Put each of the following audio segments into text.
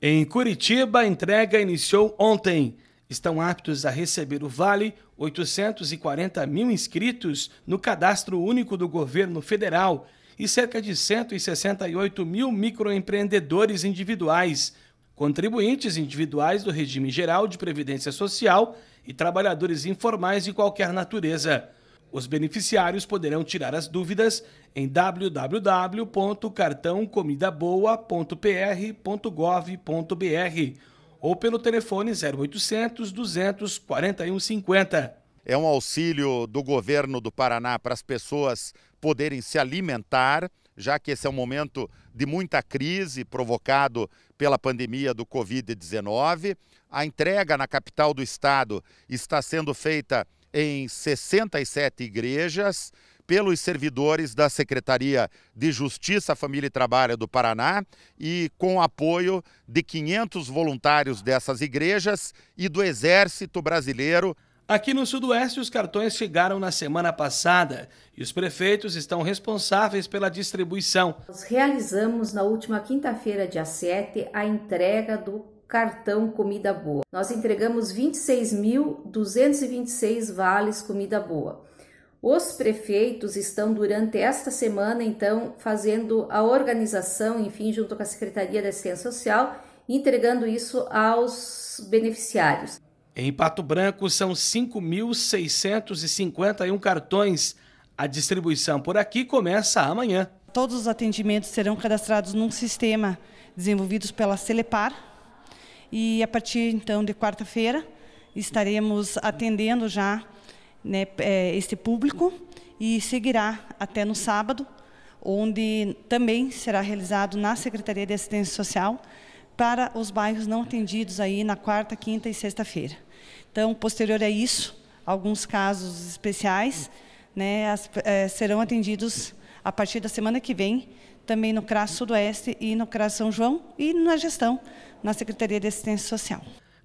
Em Curitiba, a entrega iniciou ontem. Estão aptos a receber o Vale 840 mil inscritos no cadastro único do governo federal e cerca de 168 mil microempreendedores individuais, contribuintes individuais do regime geral de previdência social e trabalhadores informais de qualquer natureza. Os beneficiários poderão tirar as dúvidas em www.cartãocomidaboa.pr.gov.br ou pelo telefone 0800 241 50. É um auxílio do governo do Paraná para as pessoas poderem se alimentar, já que esse é um momento de muita crise provocado pela pandemia do Covid-19. A entrega na capital do estado está sendo feita em 67 igrejas pelos servidores da Secretaria de Justiça, Família e Trabalho do Paraná e com apoio de 500 voluntários dessas igrejas e do Exército Brasileiro. Aqui no Sudoeste, os cartões chegaram na semana passada e os prefeitos estão responsáveis pela distribuição. Nós realizamos na última quinta-feira, dia 7, a entrega do cartão Comida Boa. Nós entregamos 26.226 vales Comida Boa. Os prefeitos estão durante esta semana, então, fazendo a organização, enfim, junto com a Secretaria da Assistência Social, entregando isso aos beneficiários. Em Pato Branco, são 5.651 cartões. A distribuição por aqui começa amanhã. Todos os atendimentos serão cadastrados num sistema desenvolvido pela Celepar, e a partir então de quarta-feira estaremos atendendo já né, é, este público e seguirá até no sábado, onde também será realizado na Secretaria de Assistência Social para os bairros não atendidos aí na quarta, quinta e sexta-feira. Então, posterior a isso, alguns casos especiais né, é, serão atendidos a partir da semana que vem, também no CRAS Sudoeste e no CRAS São João e na gestão, na Secretaria de Assistência Social.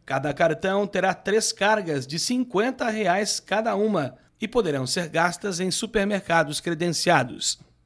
Cada cartão terá três cargas de R$ 50 reais cada uma e poderão ser gastas em supermercados credenciados.